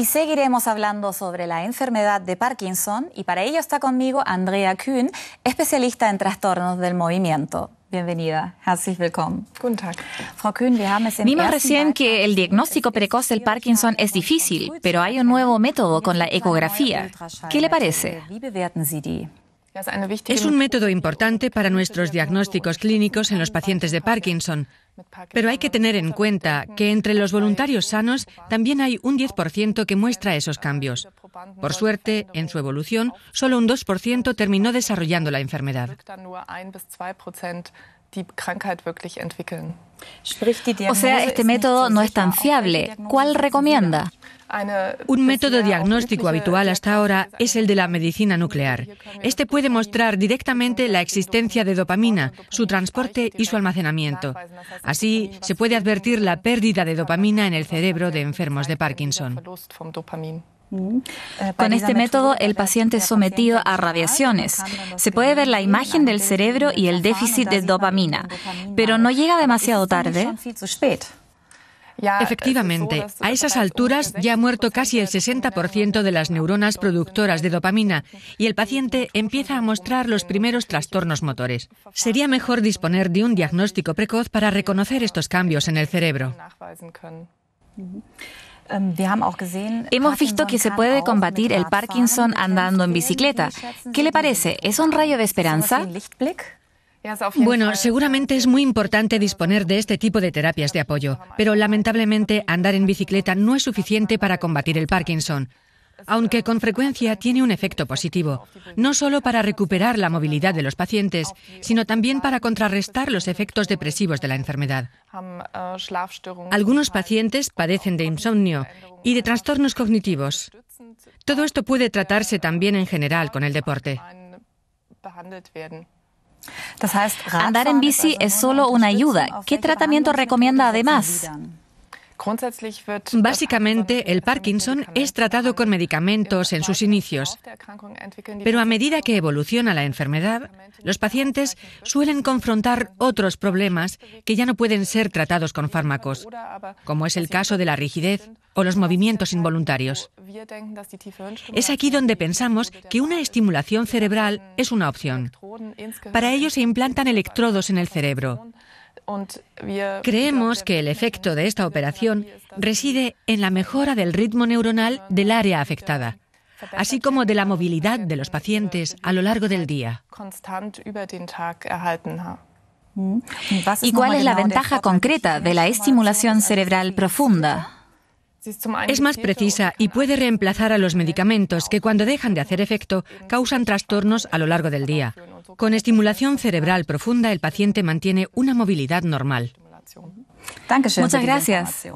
Y seguiremos hablando sobre la enfermedad de Parkinson y para ello está conmigo Andrea Kühn, especialista en trastornos del movimiento. Bienvenida. Herzlich willkommen. Guten Tag. Frau Kühn, Vimos recién que el diagnóstico precoz del Parkinson es difícil, pero hay un nuevo método con la ecografía. ¿Qué le parece? Wie bewerten Sie es un método importante para nuestros diagnósticos clínicos en los pacientes de Parkinson, pero hay que tener en cuenta que entre los voluntarios sanos también hay un 10% que muestra esos cambios. Por suerte, en su evolución, solo un 2% terminó desarrollando la enfermedad. O sea, este método no es tan fiable. ¿Cuál recomienda? Un método diagnóstico habitual hasta ahora es el de la medicina nuclear. Este puede mostrar directamente la existencia de dopamina, su transporte y su almacenamiento. Así, se puede advertir la pérdida de dopamina en el cerebro de enfermos de Parkinson. Mm. Eh, Con este método, el paciente es sometido a radiaciones. Se puede ver la imagen del cerebro y el déficit de dopamina, pero no llega demasiado tarde. Eh, Efectivamente, a esas alturas ya ha muerto casi el 60% de las neuronas productoras de dopamina y el paciente empieza a mostrar los primeros trastornos motores. Sería mejor disponer de un diagnóstico precoz para reconocer estos cambios en el cerebro. Ähm, Hemos visto que se puede combatir el Parkinson andando en bicicleta. ¿Qué le parece? ¿Es un rayo de esperanza? Bueno, seguramente es muy importante disponer de este tipo de terapias de apoyo, pero lamentablemente andar en bicicleta no es suficiente para combatir el Parkinson aunque con frecuencia tiene un efecto positivo, no solo para recuperar la movilidad de los pacientes, sino también para contrarrestar los efectos depresivos de la enfermedad. Algunos pacientes padecen de insomnio y de trastornos cognitivos. Todo esto puede tratarse también en general con el deporte. Andar en bici es solo una ayuda. ¿Qué tratamiento recomienda además? Básicamente, el Parkinson es tratado con medicamentos en sus inicios, pero a medida que evoluciona la enfermedad, los pacientes suelen confrontar otros problemas que ya no pueden ser tratados con fármacos, como es el caso de la rigidez o los movimientos involuntarios. Es aquí donde pensamos que una estimulación cerebral es una opción. Para ello se implantan electrodos en el cerebro Creemos que el efecto de esta operación reside en la mejora del ritmo neuronal del área afectada, así como de la movilidad de los pacientes a lo largo del día. Mm. ¿Y cuál es la ventaja concreta de la estimulación cerebral profunda? Es más precisa y puede reemplazar a los medicamentos que cuando dejan de hacer efecto causan trastornos a lo largo del día, con estimulación cerebral profunda, el paciente mantiene una movilidad normal. Muchas gracias.